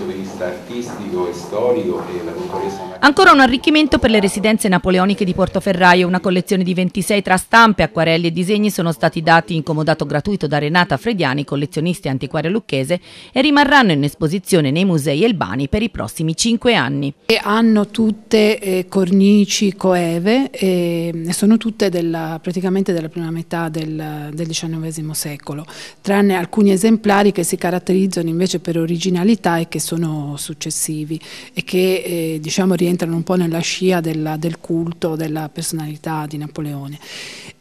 punto di vista artistico e storico e la dottoressa... Ancora un arricchimento per le residenze napoleoniche di Portoferraio, una collezione di 26 tra stampe, acquarelli e disegni sono stati dati in comodato gratuito da Renata Frediani, collezionista e antiquaria lucchese, e rimarranno in esposizione nei musei elbani per i prossimi 5 anni. E hanno tutte eh, cornici coeve e sono tutte della, praticamente della prima metà del, del XIX secolo, tranne alcuni esemplari che si caratterizzano invece per originalità e che sono sono successivi e che eh, diciamo, rientrano un po' nella scia della, del culto della personalità di Napoleone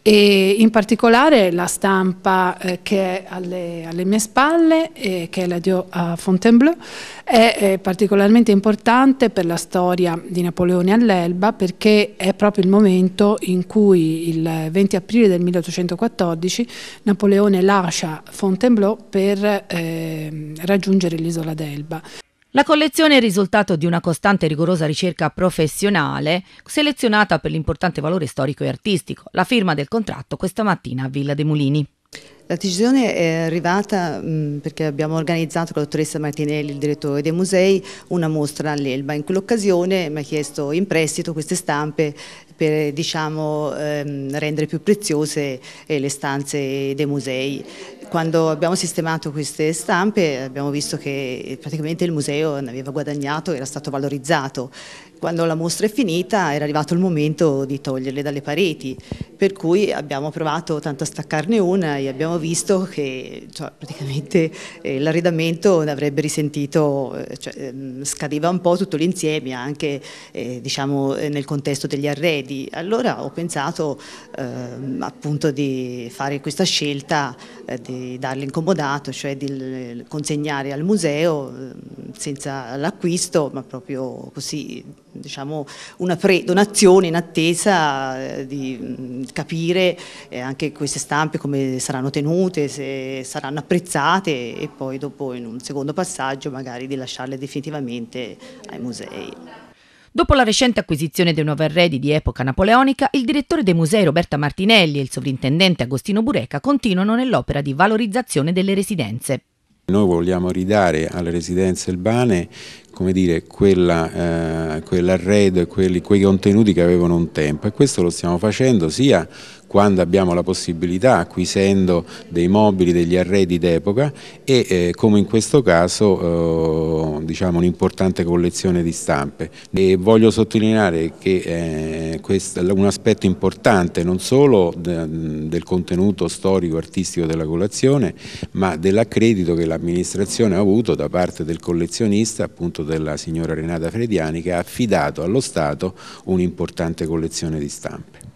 e in particolare la stampa eh, che è alle, alle mie spalle, eh, che è la Dio a Fontainebleau, è, è, eh, particolarmente importante per la storia di Napoleone all'Elba perché è proprio il momento in cui il 20 aprile del 1814 Napoleone lascia Fontainebleau per eh, raggiungere l'isola d'Elba. La collezione è il risultato di una costante e rigorosa ricerca professionale selezionata per l'importante valore storico e artistico. La firma del contratto questa mattina a Villa dei Mulini. La decisione è arrivata mm, perché abbiamo organizzato con la dottoressa Martinelli, il direttore dei musei, una mostra all'Elba. In quell'occasione mi ha chiesto in prestito queste stampe per diciamo, ehm, rendere più preziose eh, le stanze dei musei quando abbiamo sistemato queste stampe abbiamo visto che eh, praticamente il museo ne aveva guadagnato, era stato valorizzato. Quando la mostra è finita era arrivato il momento di toglierle dalle pareti per cui abbiamo provato tanto a staccarne una e abbiamo visto che cioè, praticamente eh, l'arredamento ne avrebbe risentito, eh, cioè, ehm, scadeva un po' tutto l'insieme anche eh, diciamo, eh, nel contesto degli arredi. Allora ho pensato eh, appunto di fare questa scelta eh, di darle incomodato, cioè di consegnare al museo ehm, senza l'acquisto ma proprio così diciamo una pre-donazione in attesa di capire eh, anche queste stampe come saranno tenute, se saranno apprezzate e poi dopo in un secondo passaggio magari di lasciarle definitivamente ai musei. Dopo la recente acquisizione dei nuovi arredi di epoca napoleonica, il direttore dei musei Roberta Martinelli e il sovrintendente Agostino Bureca continuano nell'opera di valorizzazione delle residenze. Noi vogliamo ridare alle residenze urbane come dire, eh, quell'arredo eh, quell e quei contenuti che avevano un tempo e questo lo stiamo facendo sia quando abbiamo la possibilità acquisendo dei mobili, degli arredi d'epoca e eh, come in questo caso eh, diciamo un'importante collezione di stampe. E voglio sottolineare che eh, questo, un aspetto importante non solo del contenuto storico artistico della colazione ma dell'accredito che l'amministrazione ha avuto da parte del collezionista appunto della signora Renata Frediani che ha affidato allo Stato un'importante collezione di stampe.